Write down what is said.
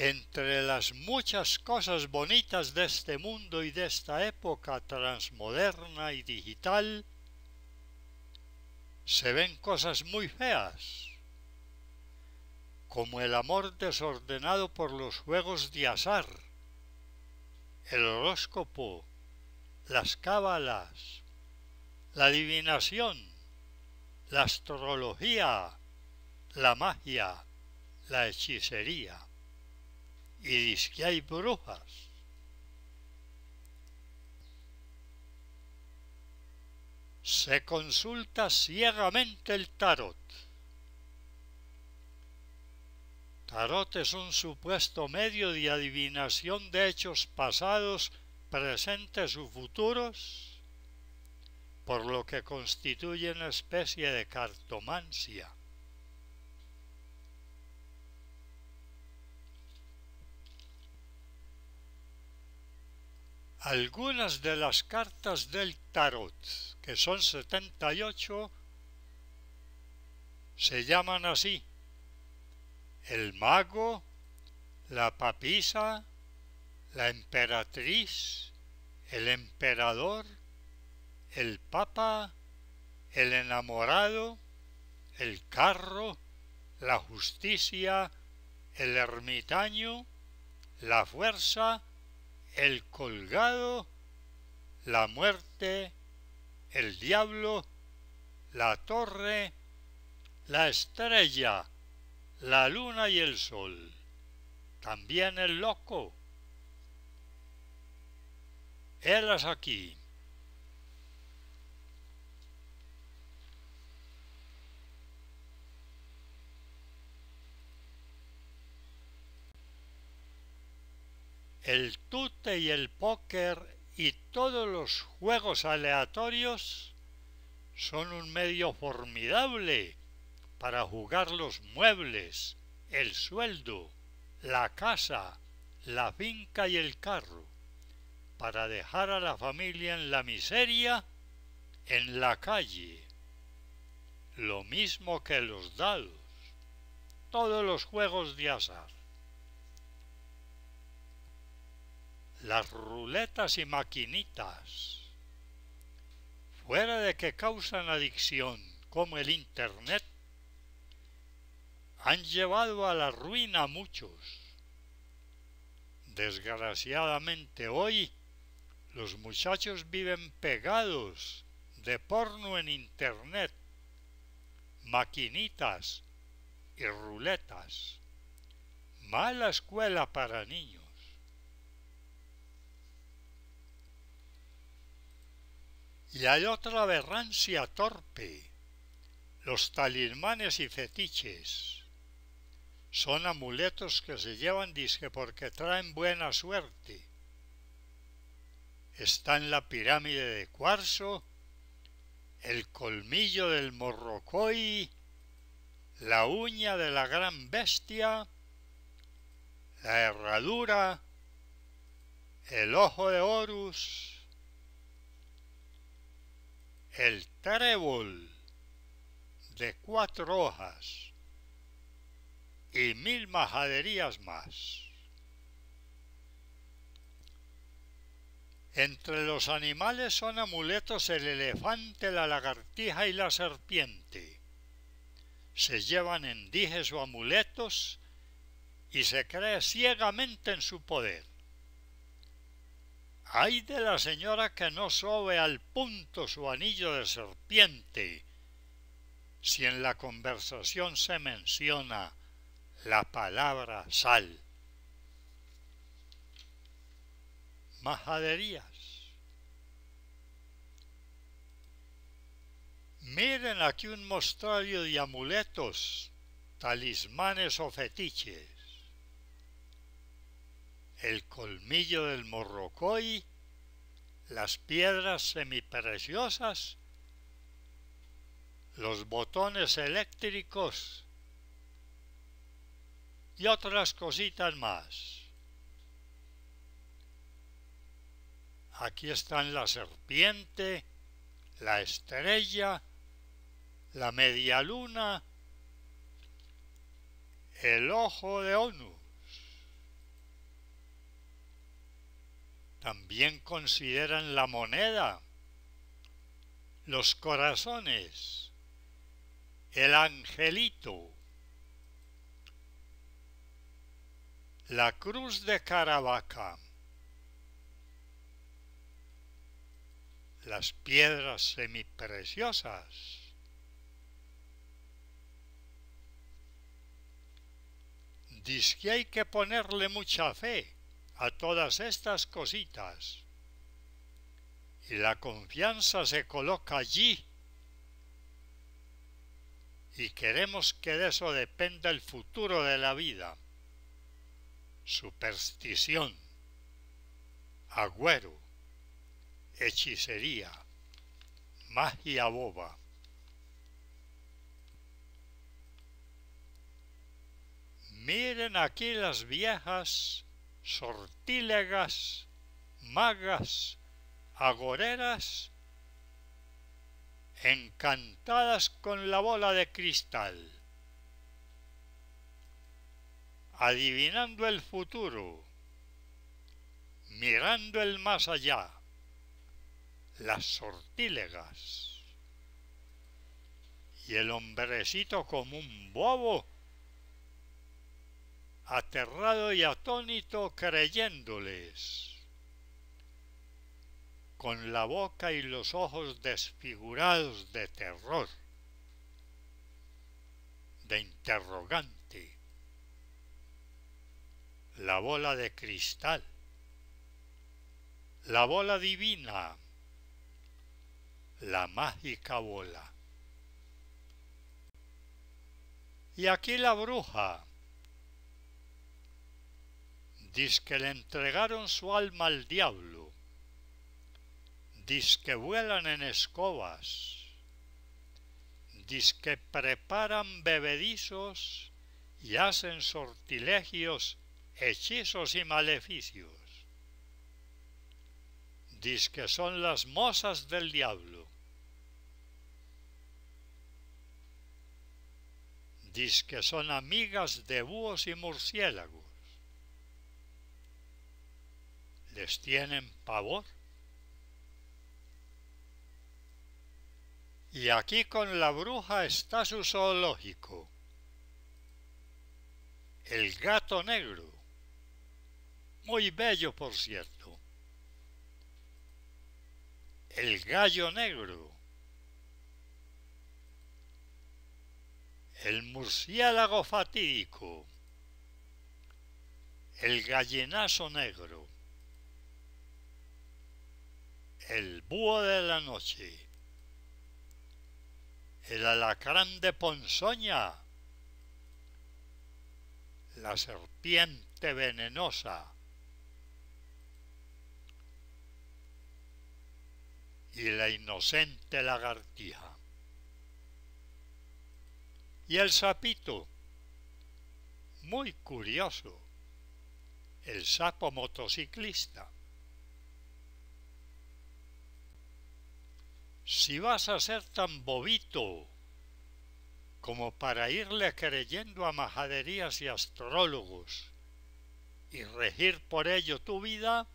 Entre las muchas cosas bonitas de este mundo y de esta época transmoderna y digital, se ven cosas muy feas, como el amor desordenado por los juegos de azar, el horóscopo, las cábalas, la adivinación, la astrología, la magia, la hechicería y dice que hay brujas. Se consulta ciegamente el tarot. Tarot es un supuesto medio de adivinación de hechos pasados, presentes o futuros, por lo que constituye una especie de cartomancia. Algunas de las cartas del tarot, que son 78, se llaman así. El mago, la papisa, la emperatriz, el emperador, el papa, el enamorado, el carro, la justicia, el ermitaño, la fuerza el colgado, la muerte, el diablo, la torre, la estrella, la luna y el sol, también el loco. Eras aquí, el tute y el póker y todos los juegos aleatorios son un medio formidable para jugar los muebles, el sueldo, la casa, la finca y el carro, para dejar a la familia en la miseria, en la calle. Lo mismo que los dados, todos los juegos de azar. las ruletas y maquinitas, fuera de que causan adicción como el Internet, han llevado a la ruina a muchos. Desgraciadamente hoy los muchachos viven pegados de porno en Internet, maquinitas y ruletas. Mala escuela para niños. Y hay otra aberrancia torpe, los talismanes y fetiches. Son amuletos que se llevan disque porque traen buena suerte. Está en la pirámide de cuarzo, el colmillo del morrocoy, la uña de la gran bestia, la herradura, el ojo de Horus, el trébol de cuatro hojas y mil majaderías más. Entre los animales son amuletos el elefante, la lagartija y la serpiente. Se llevan endijes o amuletos y se cree ciegamente en su poder. Ay de la señora que no sobe al punto su anillo de serpiente, si en la conversación se menciona la palabra sal. Majaderías. Miren aquí un mostrario de amuletos, talismanes o fetiches el colmillo del morrocoy, las piedras semipreciosas, los botones eléctricos y otras cositas más. Aquí están la serpiente, la estrella, la media luna, el ojo de ONU. También consideran la moneda, los corazones, el angelito, la cruz de Caravaca, las piedras semipreciosas, Dice que hay que ponerle mucha fe a todas estas cositas. Y la confianza se coloca allí. Y queremos que de eso dependa el futuro de la vida. Superstición, agüero, hechicería, magia boba. Miren aquí las viejas sortílegas, magas, agoreras, encantadas con la bola de cristal, adivinando el futuro, mirando el más allá, las sortílegas. Y el hombrecito como un bobo aterrado y atónito creyéndoles. Con la boca y los ojos desfigurados de terror, de interrogante, la bola de cristal, la bola divina, la mágica bola. Y aquí la bruja, que le entregaron su alma al diablo. que vuelan en escobas. que preparan bebedizos y hacen sortilegios, hechizos y maleficios. que son las mozas del diablo. que son amigas de búhos y murciélagos tienen pavor. Y aquí con la bruja está su zoológico, el gato negro, muy bello por cierto, el gallo negro, el murciélago fatídico, el gallinazo negro el búho de la noche, el alacrán de ponzoña, la serpiente venenosa y la inocente lagartija. Y el sapito, muy curioso, el sapo motociclista. Si vas a ser tan bobito como para irle creyendo a majaderías y astrólogos y regir por ello tu vida,